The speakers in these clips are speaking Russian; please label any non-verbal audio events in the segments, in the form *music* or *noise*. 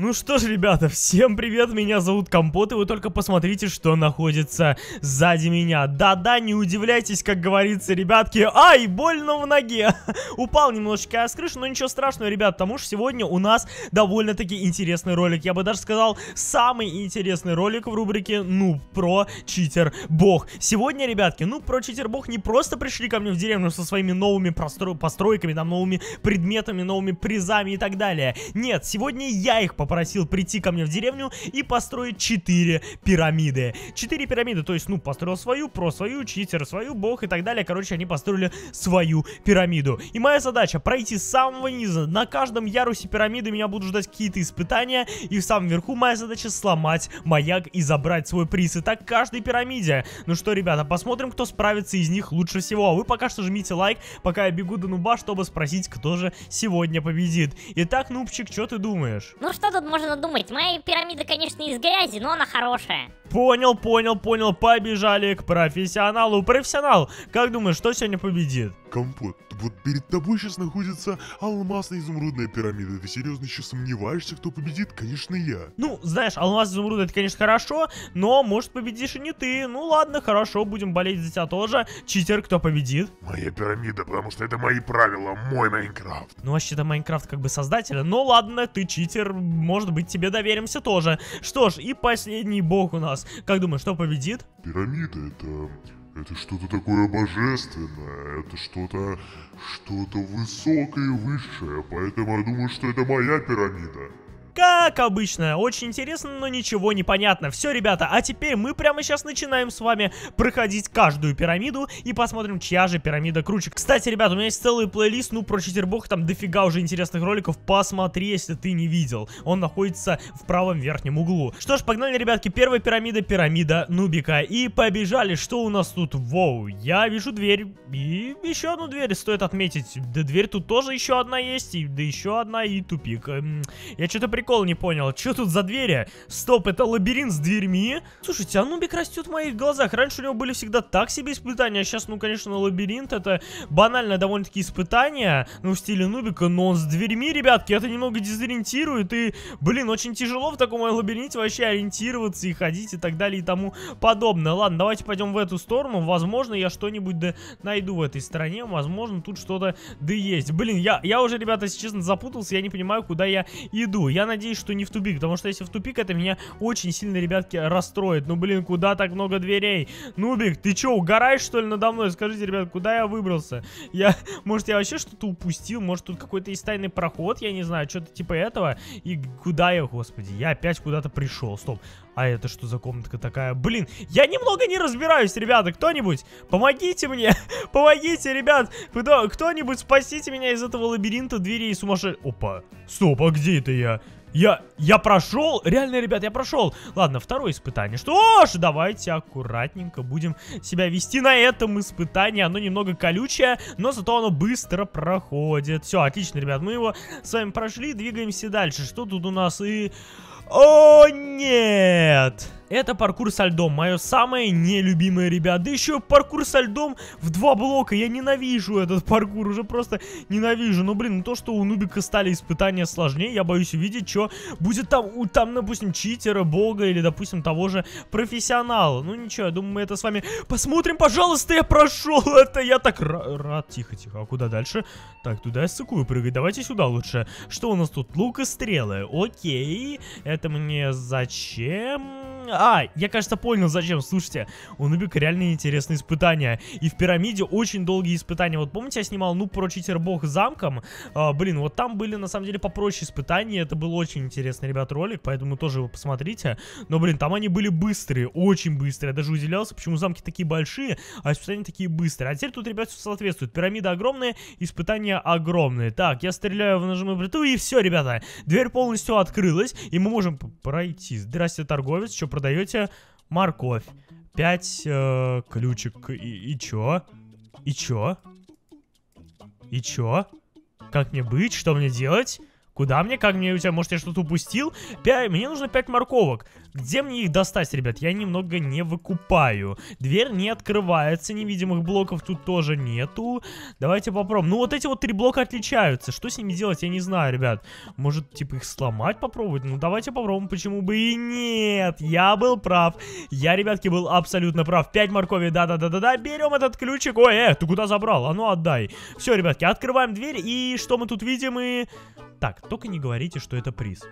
Ну что ж, ребята, всем привет, меня зовут Компот, и вы только посмотрите, что находится сзади меня. Да-да, не удивляйтесь, как говорится, ребятки. Ай, больно в ноге! *laughs* Упал немножечко с крыши, но ничего страшного, ребят, потому что сегодня у нас довольно-таки интересный ролик. Я бы даже сказал, самый интересный ролик в рубрике «Ну, про читер бог». Сегодня, ребятки, «Ну, про читер бог» не просто пришли ко мне в деревню со своими новыми постро постройками, там, новыми предметами, новыми призами и так далее. Нет, сегодня я их попросил прийти ко мне в деревню и построить 4 пирамиды. 4 пирамиды, то есть, ну, построил свою, про свою, читер свою, бог и так далее. Короче, они построили свою пирамиду. И моя задача пройти с самого низа. На каждом ярусе пирамиды меня будут ждать какие-то испытания. И в самом верху моя задача сломать маяк и забрать свой приз. И так каждой пирамиде. Ну что, ребята, посмотрим, кто справится из них лучше всего. А вы пока что жмите лайк, пока я бегу до нуба, чтобы спросить, кто же сегодня победит. Итак, Нубчик, что ты думаешь? Ну что, тут можно думать? Моя пирамида, конечно, из грязи, но она хорошая. Понял, понял, понял. Побежали к профессионалу. Профессионал, как думаешь, что сегодня победит? Компот, вот перед тобой сейчас находится алмазная изумрудная пирамида. Ты серьезно сейчас сомневаешься, кто победит? Конечно, я. Ну, знаешь, алмаз изумруда это, конечно, хорошо, но, может, победишь и не ты. Ну ладно, хорошо, будем болеть за тебя тоже. Читер, кто победит? Моя пирамида, потому что это мои правила, мой Майнкрафт. Ну, вообще-то Майнкрафт как бы создателя. Ну ладно, ты читер, может быть, тебе доверимся тоже. Что ж, и последний бог у нас. Как думаешь, что победит? Пирамида это... Это что-то такое божественное, это что-то, что-то высокое и высшее, поэтому я думаю, что это моя пирамида. Как обычно, очень интересно, но ничего не понятно. Все, ребята, а теперь мы прямо сейчас начинаем с вами проходить каждую пирамиду и посмотрим, чья же пирамида круче. Кстати, ребята, у меня есть целый плейлист, ну, про читербок, там дофига уже интересных роликов. Посмотри, если ты не видел. Он находится в правом верхнем углу. Что ж, погнали, ребятки, первая пирамида, пирамида Нубика. И побежали, что у нас тут? Воу, я вижу дверь и еще одну дверь, стоит отметить. Да дверь тут тоже еще одна есть, и да еще одна, и тупик. Эм, я что-то прикольно прикол не понял. Что тут за двери? Стоп, это лабиринт с дверьми? Слушайте, а Нубик растет в моих глазах. Раньше у него были всегда так себе испытания, а сейчас, ну, конечно, лабиринт. Это банальное довольно-таки испытание, ну, в стиле Нубика, но он с дверьми, ребятки, это немного дезориентирует. И, блин, очень тяжело в таком лабиринте вообще ориентироваться и ходить и так далее и тому подобное. Ладно, давайте пойдем в эту сторону. Возможно, я что-нибудь да найду в этой стране. Возможно, тут что-то да есть. Блин, я, я уже, ребята, если честно, запутался. Я не понимаю, куда я иду. Я надеюсь, надеюсь, что не в тупик, потому что если в тупик, это меня очень сильно, ребятки, расстроит. Ну, блин, куда так много дверей? Нубик, ты чё, угораешь, что ли, надо мной? Скажите, ребят, куда я выбрался? Я, *laughs* может, я вообще что-то упустил? Может, тут какой-то есть тайный проход? Я не знаю, что-то типа этого. И куда я, господи, я опять куда-то пришел. Стоп, а это что за комнатка такая? Блин, я немного не разбираюсь, ребята. Кто-нибудь, помогите мне. *laughs* помогите, ребят. Кто-нибудь, спасите меня из этого лабиринта дверей сумасшедших. Опа. Стоп, а где это я? Я, я прошел, реально, ребят, я прошел. Ладно, второе испытание. Что ж, давайте аккуратненько будем себя вести на этом испытании. Оно немного колючее, но зато оно быстро проходит. Все, отлично, ребят, мы его с вами прошли, двигаемся дальше. Что тут у нас и... О, нет! Это паркур со льдом, мое самое нелюбимое, ребят. Да еще паркур со льдом в два блока. Я ненавижу этот *laughs* паркур, уже просто ненавижу. Но, блин, ну то, что у Нубика стали испытания сложнее, я боюсь увидеть, что будет там, у, там, допустим, читера, бога или, допустим, того же профессионала. Ну, ничего, я думаю, мы это с вами посмотрим. Пожалуйста, я прошел *laughs* это, я так рад. Тихо, тихо, а куда дальше? Так, туда я сыкую прыгать, давайте сюда лучше. Что у нас тут? Лук и стрелы, окей. Это мне зачем? А, я, кажется, понял, зачем. Слушайте, у Нубика реально интересные испытания. И в пирамиде очень долгие испытания. Вот помните, я снимал ну про читер-бог замком? А, блин, вот там были, на самом деле, попроще испытания. Это был очень интересный, ребят, ролик, поэтому тоже его посмотрите. Но, блин, там они были быстрые, очень быстрые. Я даже удивлялся, почему замки такие большие, а испытания такие быстрые. А теперь тут, ребят, все соответствует. Пирамида огромная, испытания огромные. Так, я стреляю в нажимаю плиту, и все, ребята. Дверь полностью открылась, и мы можем пройти. Здрасте, торговец, что продаете морковь, 5 э, ключек, и, и чё? И чё? И чё? Как мне быть? Что мне делать? Куда мне? Как мне у тебя? Может, я что-то упустил? Пя... Мне нужно 5 морковок. Где мне их достать, ребят? Я немного не выкупаю. Дверь не открывается, невидимых блоков тут тоже нету. Давайте попробуем. Ну, вот эти вот три блока отличаются. Что с ними делать, я не знаю, ребят. Может, типа, их сломать попробовать? Ну, давайте попробуем, почему бы и нет. Я был прав. Я, ребятки, был абсолютно прав. 5 моркови, да-да-да-да-да. Берем этот ключик. Ой, э, ты куда забрал? А ну, отдай. Все, ребятки, открываем дверь, и что мы тут видим? И... Так, только не говорите, что это приз.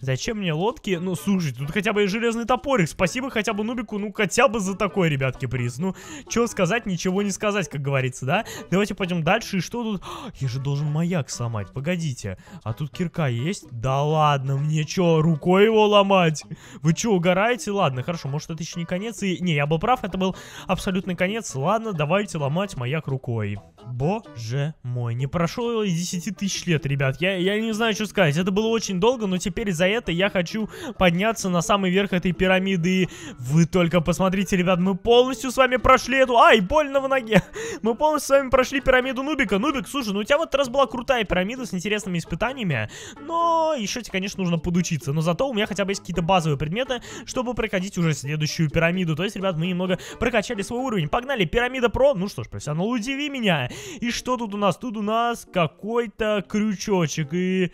Зачем мне лодки? Ну, слушайте, тут хотя бы и железный топорик. Спасибо хотя бы Нубику, ну, хотя бы за такой, ребятки, приз. Ну, что сказать, ничего не сказать, как говорится, да? Давайте пойдем дальше. И что тут? *gasps* Я же должен маяк сломать, погодите. А тут кирка есть? Да ладно, мне что, рукой его ломать? Вы что, угораете? Ладно, хорошо, может, это еще не конец. И... Не, я был прав, это был абсолютный конец. Ладно, давайте ломать маяк рукой. Боже мой, не прошло и 10 тысяч лет, ребят. Я, я не знаю, что сказать. Это было очень долго, но теперь за это я хочу подняться на самый верх этой пирамиды. вы только посмотрите, ребят, мы полностью с вами прошли эту... Ай, больно в ноге! Мы полностью с вами прошли пирамиду Нубика. Нубик, слушай, ну у тебя в этот раз была крутая пирамида с интересными испытаниями. Но еще тебе, конечно, нужно подучиться. Но зато у меня хотя бы есть какие-то базовые предметы, чтобы проходить уже следующую пирамиду. То есть, ребят, мы немного прокачали свой уровень. Погнали, пирамида про... Ну что ж, профессионал, удиви меня. И что тут у нас? Тут у нас какой-то крючочек и...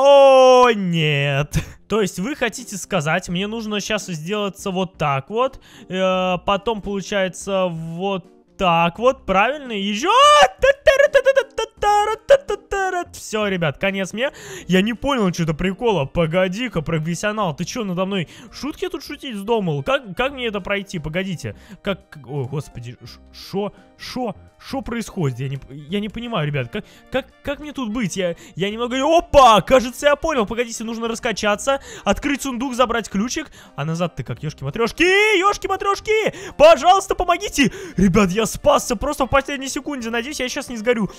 О, нет. То есть вы хотите сказать, мне нужно сейчас сделаться вот так вот, э, потом получается вот так вот, правильно, еще... Все, ребят, конец мне. Я не понял что-то прикола. Погоди-ка, профессионал, ты что, надо мной шутки тут шутить вздумал? Как, как мне это пройти? Погодите. Как... Ой, господи, шо? Шо? Что происходит? Я не, я не понимаю, ребят, как, как, как мне тут быть? Я, я немного... Опа! Кажется, я понял. Погодите, нужно раскачаться, открыть сундук, забрать ключик. А назад ты как, ёшки-матрёшки! Ёшки-матрёшки! Пожалуйста, помогите! Ребят, я спасся просто в последней секунде. Надеюсь, я сейчас не сгорю.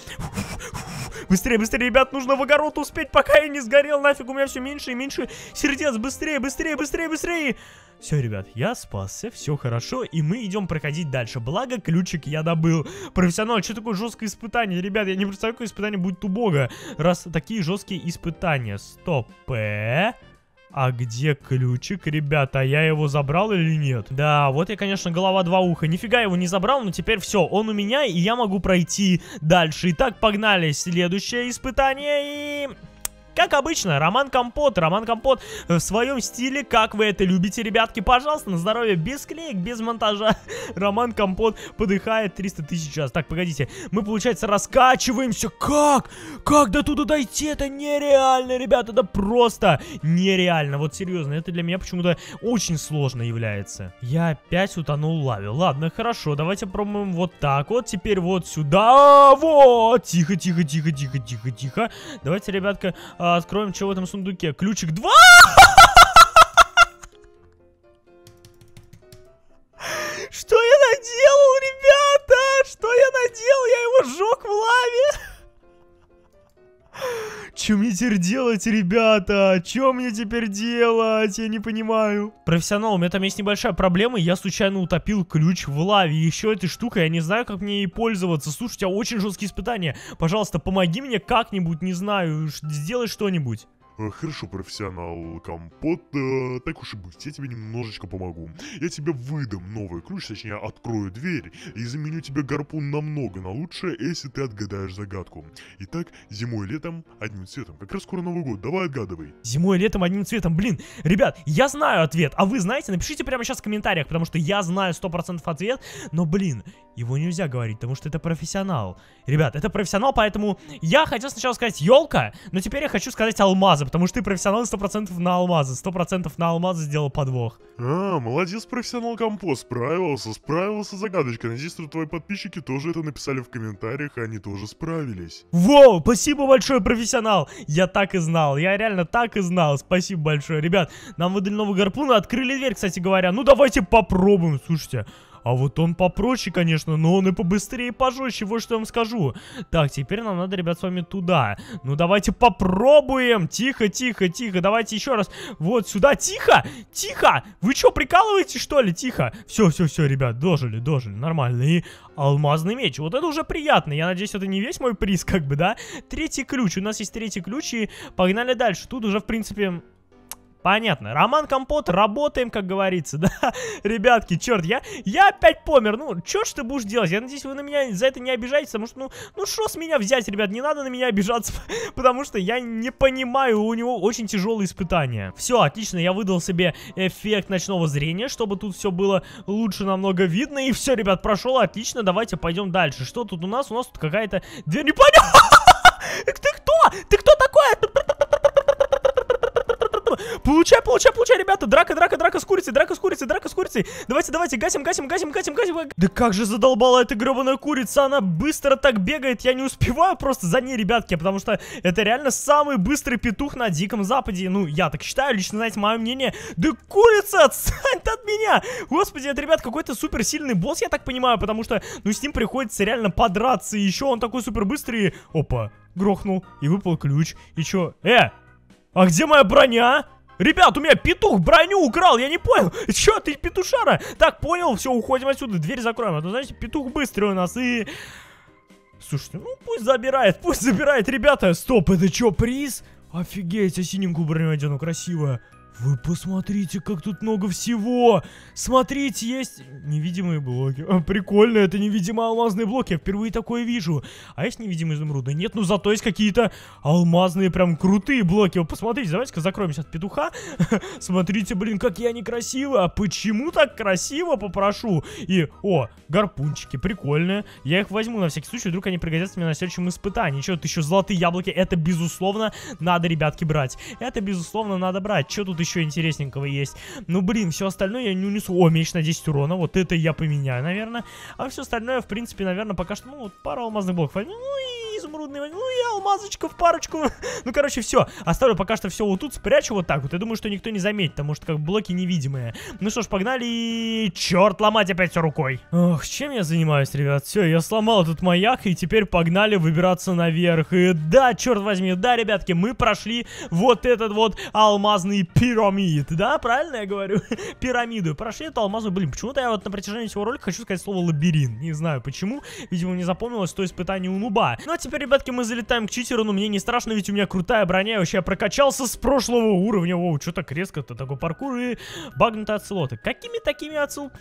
Быстрее, быстрее, ребят, нужно в огород успеть, пока я не сгорел. Нафиг, у меня все меньше и меньше сердец. Быстрее, быстрее, быстрее, быстрее. Все, ребят, я спасся, все хорошо, и мы идем проходить дальше. Благо, ключик я добыл. Профессионал, что такое жесткое испытание? Ребят, я не представляю, какое испытание будет у Бога. раз такие жесткие испытания. Стоп. -э. А где ключик, ребята? Я его забрал или нет? Да, вот я, конечно, голова два уха. Нифига его не забрал, но теперь все, он у меня, и я могу пройти дальше. Итак, погнали. Следующее испытание и... Как обычно, Роман Компот, Роман Компот э, в своем стиле, как вы это любите, ребятки, пожалуйста, на здоровье, без клеек, без монтажа. *laughs* Роман Компот подыхает 300 тысяч раз. Так, погодите, мы, получается, раскачиваемся. Как? Как до туда дойти? Это нереально, ребята, это просто нереально. Вот серьезно, это для меня почему-то очень сложно является. Я опять утонул в лаве. Ладно, хорошо, давайте пробуем вот так вот. Теперь вот сюда, вот. Тихо, тихо, тихо, тихо, тихо, тихо. Давайте, ребятка, а, откроем, что в этом сундуке. Ключик 2! Что я наделал, ребята? Что я наделал? Я его сжег в лаве. Че мне теперь делать, ребята? Че мне теперь делать? Я не понимаю. Профессионал, у меня там есть небольшая проблема. Я случайно утопил ключ в лаве. Еще этой штукой я не знаю, как мне ей пользоваться. Слушай, у тебя очень жесткие испытания. Пожалуйста, помоги мне как-нибудь, не знаю, сделай что-нибудь. Э, хорошо, профессионал компот, э, так уж и быть, я тебе немножечко помогу. Я тебе выдам новый ключ, точнее открою дверь и заменю тебе гарпун намного на лучшее, если ты отгадаешь загадку. Итак, зимой и летом одним цветом. Как раз скоро Новый год, давай отгадывай. Зимой и летом одним цветом, блин. Ребят, я знаю ответ, а вы знаете? Напишите прямо сейчас в комментариях, потому что я знаю 100% ответ, но, блин, его нельзя говорить, потому что это профессионал. Ребят, это профессионал, поэтому я хотел сначала сказать елка, но теперь я хочу сказать алмазы, потому что ты профессионал 100% на алмазы. 100% на алмазы сделал подвох. А, молодец, профессионал компост. Справился, справился загадочка. Надеюсь, что твои подписчики тоже это написали в комментариях, и они тоже справились. Воу, спасибо большое, профессионал. Я так и знал, я реально так и знал. Спасибо большое. Ребят, нам выдали новый гарпун, открыли дверь, кстати говоря. Ну, давайте попробуем, слушайте. А вот он попроще, конечно, но он и побыстрее, и пожестче, вот что я вам скажу. Так, теперь нам надо, ребят, с вами туда. Ну, давайте попробуем. Тихо, тихо, тихо. Давайте еще раз. Вот сюда. Тихо, тихо. Вы что, прикалываете, что ли? Тихо. Все, все, все, ребят, дожили, дожили. Нормально. И алмазный меч. Вот это уже приятно. Я надеюсь, это не весь мой приз, *laughs* как бы, да? Третий ключ. У нас есть третий ключ, и погнали дальше. Тут уже, в принципе... Понятно. Роман Компот, работаем, как говорится, *laughs* да? Ребятки, черт, я, я опять помер. Ну, черт, что ж ты будешь делать? Я надеюсь, вы на меня за это не обижаетесь, потому что, ну, ну что с меня взять, ребят? Не надо на меня обижаться, *laughs* потому что я не понимаю, у него очень тяжелые испытания. Все, отлично, я выдал себе эффект ночного зрения, чтобы тут все было лучше намного видно. И все, ребят, прошел отлично, давайте пойдем дальше. Что тут у нас? У нас тут какая-то дверь, не понял! *laughs* Ты кто? Ты кто такой? Получай, получай, получай, ребята. Драка, драка, драка с курицей, драка с курицей, драка с курицей. Давайте, давайте, гасим, гасим, гасим, гасим, гасим. Да как же задолбала эта гребаная курица. Она быстро так бегает. Я не успеваю просто за ней, ребятки, потому что это реально самый быстрый петух на Диком Западе. Ну, я так считаю, лично, знаете, мое мнение. Да курица, отстань от меня. Господи, это, ребят, какой-то супер сильный босс, я так понимаю, потому что, ну, с ним приходится реально подраться. И еще он такой супер быстрый. Опа, грохнул, и выпал ключ. И чё? Э, а где моя броня? Ребят, у меня петух броню украл, я не понял. *laughs* Че ты, петушара? Так, понял, все, уходим отсюда, дверь закроем. А то, знаете, петух быстрый у нас и... Слушайте, ну пусть забирает, пусть забирает, ребята. Стоп, это чё, приз? Офигеть, я синенькую броню одену, красивая. Вы посмотрите, как тут много всего! Смотрите, есть невидимые блоки. А, прикольно, это невидимые алмазные блоки, я впервые такое вижу. А есть невидимые изумруды? Нет, ну зато есть какие-то алмазные прям крутые блоки. Вы посмотрите, давайте-ка закроемся от петуха. *laughs* Смотрите, блин, как я некрасиво. А почему так красиво, попрошу? И, о, гарпунчики, прикольные. Я их возьму на всякий случай, вдруг они пригодятся мне на следующем испытании. Что тут еще золотые яблоки, это безусловно надо, ребятки, брать. Это безусловно надо брать. Что тут еще? еще интересненького есть? Ну, блин, все остальное я не унесу. О, меч на 10 урона, вот это я поменяю, наверное. А все остальное, в принципе, наверное, пока что, ну, вот пару алмазных блоков. Ну и изумрудный, ну я алмазочка в парочку. *laughs* ну, короче, все. Оставлю пока что все вот тут, спрячу вот так вот. Я думаю, что никто не заметит, потому что как блоки невидимые. Ну что ж, погнали. И... Черт, ломать опять все рукой. Ох, чем я занимаюсь, ребят? Все, я сломал этот маяк, и теперь погнали выбираться наверх. И да, черт возьми, да, ребятки, мы прошли вот этот вот алмазный пирамид. Да, правильно я говорю? *laughs* Пирамиду. Прошли эту алмазную, блин, почему-то я вот на протяжении всего ролика хочу сказать слово лабиринт. Не знаю почему, видимо, не запомнилось то испытание у нуба. Ну а теперь ребятки, мы залетаем к читеру, но мне не страшно, ведь у меня крутая броня, я вообще прокачался с прошлого уровня. Воу, что так резко-то такой паркур и багнутые оцелоты. Какими такими оцел...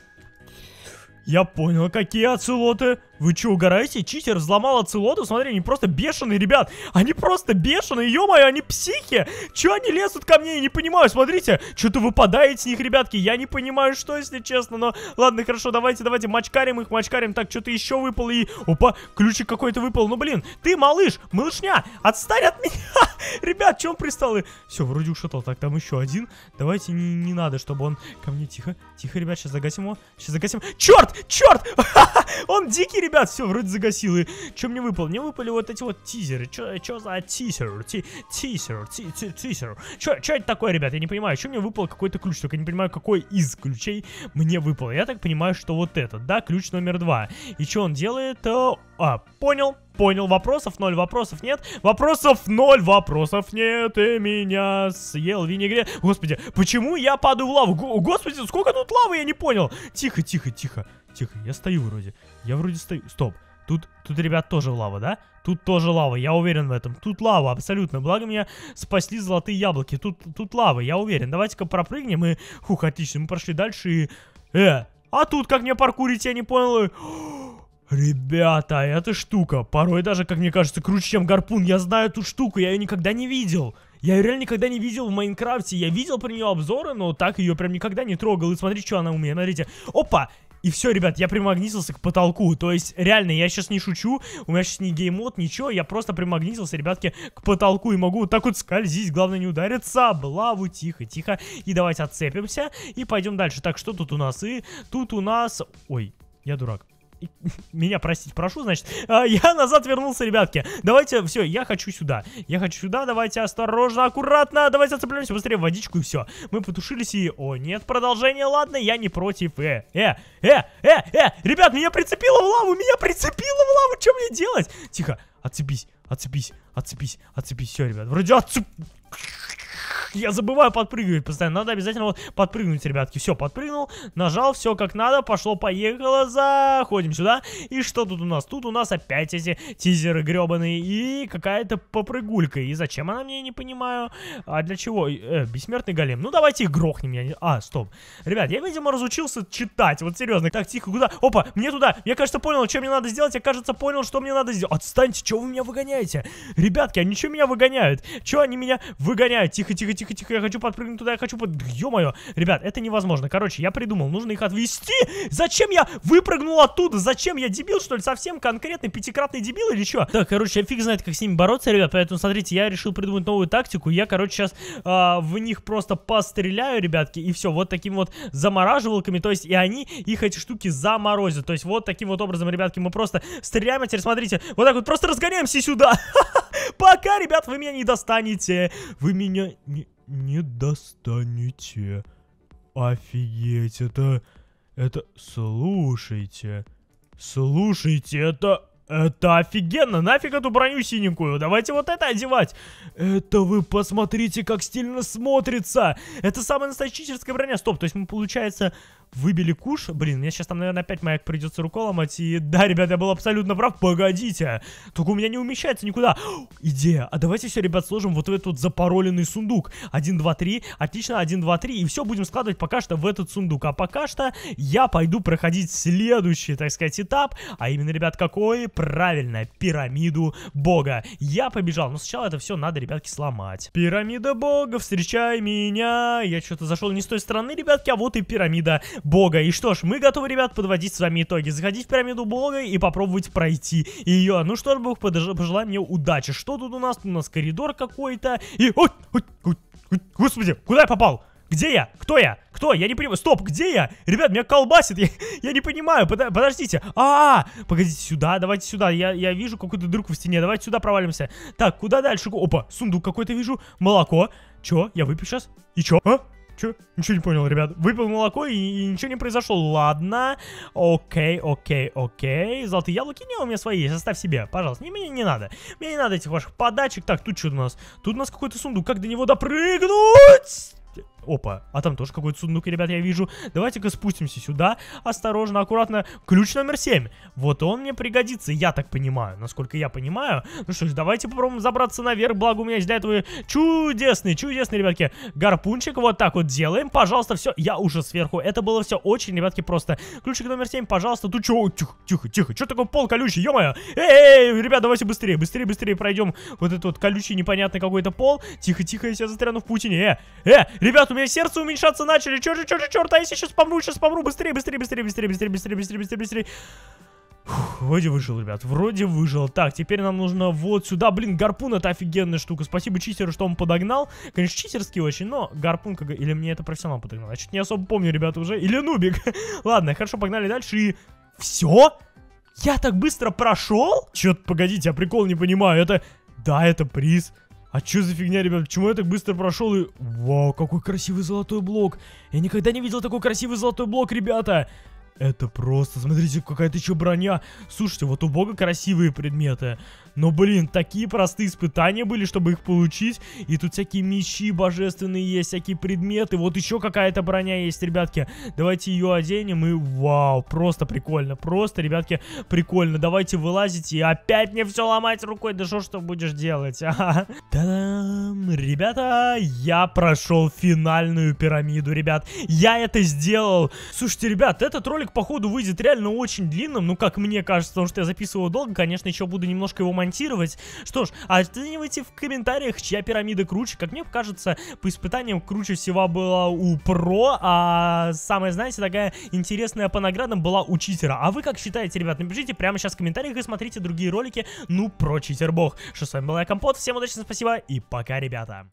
Я понял, какие оцелоты. Вы что, угораете? Читер взломал оцелоту, смотри, они просто бешеные, ребят. Они просто бешеные, ё-моё, они психи. Чё они лезут ко мне, я не понимаю, смотрите. Что-то выпадает с них, ребятки, я не понимаю, что, если честно, но... Ладно, хорошо, давайте, давайте, мачкарим их, мачкарим. Так, что-то еще выпало и... Опа, ключик какой-то выпал. Ну, блин, ты, малыш, малышня, отстань от меня. *laughs* Ребят, чё он пристал? Все, вроде ушатал. Так, там еще один. Давайте, не, не надо, чтобы он ко мне... Тихо, тихо, ребят, сейчас загасим его. Сейчас загасим... Черт, черт! *laughs* Он дикий, ребят, все, вроде загасил. И что мне выпало? Мне выпали вот эти вот тизеры. Что за тизер? Ти, тизер, ти, ти, тизер. Что это такое, ребят? Я не понимаю. Что мне выпал какой-то ключ? Только не понимаю, какой из ключей мне выпал. Я так понимаю, что вот этот, да, ключ номер два. И что он делает? Э, а, понял понял. Вопросов ноль, вопросов нет. Вопросов ноль, вопросов нет. И меня съел винегрет. Господи, почему я падаю в лаву? господи, сколько тут лавы, я не понял. Тихо, тихо, тихо. Тихо, я стою вроде. Я вроде стою. Стоп. Тут, тут, ребят, тоже лава, да? Тут тоже лава, я уверен в этом. Тут лава, абсолютно. Благо меня спасли золотые яблоки. Тут, тут лава, я уверен. Давайте-ка пропрыгнем и... Хух, отлично, мы прошли дальше и... Э, а тут как мне паркурить, я не понял. Ребята, эта штука, порой даже, как мне кажется, круче, чем гарпун. Я знаю эту штуку, я ее никогда не видел. Я ее реально никогда не видел в Майнкрафте. Я видел про нее обзоры, но так ее прям никогда не трогал. И смотри, что она умеет. Смотрите. Опа! И все, ребят, я примагнитился к потолку. То есть, реально, я сейчас не шучу. У меня сейчас не геймод, ничего. Я просто примагнитился, ребятки, к потолку. И могу вот так вот скользить. Главное, не удариться блаву Тихо, тихо. И давайте отцепимся. И пойдем дальше. Так, что тут у нас? И тут у нас... Ой, я дурак. *laughs* меня простить прошу, значит, а, я назад вернулся, ребятки. Давайте, все, я хочу сюда. Я хочу сюда, давайте осторожно, аккуратно, давайте отцепляемся быстрее в водичку и все. Мы потушились и... О, нет, продолжение, ладно, я не против. Э, э, э, э, э, ребят, меня прицепило в лаву, меня прицепило в лаву, что мне делать? Тихо, отцепись, отцепись, отцепись, отцепись, все, ребят, вроде отцеп... *laughs* Я забываю подпрыгивать постоянно. Надо обязательно вот подпрыгнуть, ребятки. Все, подпрыгнул, нажал, все как надо, пошло, поехало. Заходим сюда. И что тут у нас? Тут у нас опять эти тизеры гребаные и какая-то попрыгулька. И зачем она мне, не понимаю. А для чего? Э, бессмертный голем. Ну, давайте их грохнем. Я не... А, стоп. Ребят, я, видимо, разучился читать. Вот серьезно. Так, тихо, куда? Опа, мне туда. Я, кажется, понял, что мне надо сделать. Я, кажется, понял, что мне надо сделать. Отстаньте, что вы меня выгоняете? Ребятки, они что меня выгоняют? Что они меня выгоняют? Тихо, тихо, тихо, тихо, я хочу подпрыгнуть туда, я хочу под... Ё-моё, ребят, это невозможно. Короче, я придумал, нужно их отвезти, Зачем я выпрыгнул оттуда? Зачем я дебил, что ли, совсем конкретный пятикратный дебил или чё? Так, короче, я фиг знает, как с ними бороться, ребят, поэтому, смотрите, я решил придумать новую тактику. Я, короче, сейчас э, а, в них просто постреляю, ребятки, и все, вот таким вот замораживалками, то есть, и они их эти штуки заморозят. То есть, вот таким вот образом, ребятки, мы просто стреляем, а теперь, смотрите, вот так вот просто разгоняемся сюда. Ха-ха! *laughs* Пока, ребят, вы меня не достанете. Вы меня не, не достанете. Офигеть, это... Это... Слушайте. Слушайте, это... Это офигенно, нафиг эту броню синенькую, давайте вот это одевать. Это вы посмотрите, как стильно смотрится. Это самая настоящая броня. Стоп, то есть мы, получается, выбили куш. Блин, мне сейчас там, наверное, опять маяк придется рукой ломать. И да, ребят, я был абсолютно прав. Погодите. Только у меня не умещается никуда. *gasps* Идея. А давайте все, ребят, сложим вот в этот запароленный сундук. 1, 2, 3. Отлично, 1, 2, 3. И все будем складывать пока что в этот сундук. А пока что я пойду проходить следующий, так сказать, этап. А именно, ребят, какой? Правильно, пирамиду бога. Я побежал. Но сначала это все надо, ребятки, сломать. Пирамида бога, встречай меня. Я что-то зашел не с той стороны, ребятки, а вот и пирамида бога. И что ж, мы готовы, ребят, подводить с вами итоги. Заходить в пирамиду бога и попробовать пройти ее. Ну что ж, бог, пожелай мне удачи. Что тут у нас? у нас коридор какой-то. И... Ой, ой, ой, ой, господи, куда я попал? Где я? Кто я? Кто? Я не понимаю. Стоп, где я? Ребят, меня колбасит. *laughs* Я, я не понимаю. Под, подождите. А, -а, а, погодите, сюда, давайте сюда. Я, я вижу какую-то дырку в стене. Давайте сюда провалимся. Так, куда дальше? Опа, сундук какой-то вижу. Молоко. Чё? Я выпью сейчас? И чё? А? Че? Ничего не понял, ребят. Выпил молоко и, и ничего не произошло. Ладно. Окей, окей, окей. Золотые яблоки? Не, у меня свои есть. Оставь себе, пожалуйста. Не, мне не надо. Мне не надо этих ваших подачек. Так, тут что у нас? Тут у нас какой-то сундук. Как до него допрыгнуть? Опа, а там тоже какой-то сундук, ребят, я вижу. Давайте-ка спустимся сюда. Осторожно, аккуратно. Ключ номер 7. Вот он мне пригодится, я так понимаю. Насколько я понимаю. Ну что ж, давайте попробуем забраться наверх. Благо у меня есть для этого чудесный, чудесный, ребятки, гарпунчик. Вот так вот делаем. Пожалуйста, все. Я уже сверху. Это было все очень, ребятки, просто. Ключик номер 7, пожалуйста. Тут чё? Тихо, тихо, тихо. Что такое пол колючий? Ё-моё. Эй, ребят, давайте быстрее, быстрее, быстрее пройдем вот этот вот колючий непонятный какой-то пол. Тихо, тихо, я себя застряну в паутине. Э, э, ребят, у меня сердце уменьшаться начали. Черт, черт, черт, а я сейчас помру, сейчас помру. Быстрее, быстрее, быстрее, быстрее, быстрее, быстрее, быстрее, быстрее, быстрее. вроде выжил, ребят, вроде выжил. Так, теперь нам нужно вот сюда. Блин, гарпун это офигенная штука. Спасибо читеру, что он подогнал. Конечно, читерский очень, но гарпун как... Или мне это профессионал подогнал. Я чуть не особо помню, ребята, уже. Или нубик. *laughs* Ладно, хорошо, погнали дальше. И... Все? Я так быстро прошел? Чё-то, погодите, я прикол не понимаю. Это... Да, это приз. А чё за фигня, ребят? Почему я так быстро прошел и... Вау, какой красивый золотой блок. Я никогда не видел такой красивый золотой блок, ребята. Это просто, смотрите, какая-то еще броня. Слушайте, вот у бога красивые предметы. Но, блин, такие простые испытания были, чтобы их получить. И тут всякие мечи божественные есть, всякие предметы. Вот еще какая-то броня есть, ребятки. Давайте ее оденем и... Вау, просто прикольно. Просто, ребятки, прикольно. Давайте вылазить и опять мне все ломать рукой. Да что ж ты будешь делать? Ага. Ребята, я прошел финальную пирамиду, ребят. Я это сделал. Слушайте, ребят, этот ролик ролик, походу, выйдет реально очень длинным, ну, как мне кажется, потому что я записывал долго, конечно, еще буду немножко его монтировать. Что ж, оценивайте в комментариях, чья пирамида круче. Как мне кажется, по испытаниям круче всего была у Про, а самая, знаете, такая интересная по наградам была у Читера. А вы как считаете, ребят? Напишите прямо сейчас в комментариях и смотрите другие ролики, ну, про Читербог. Что с вами был я, Компот, всем удачи, спасибо и пока, ребята.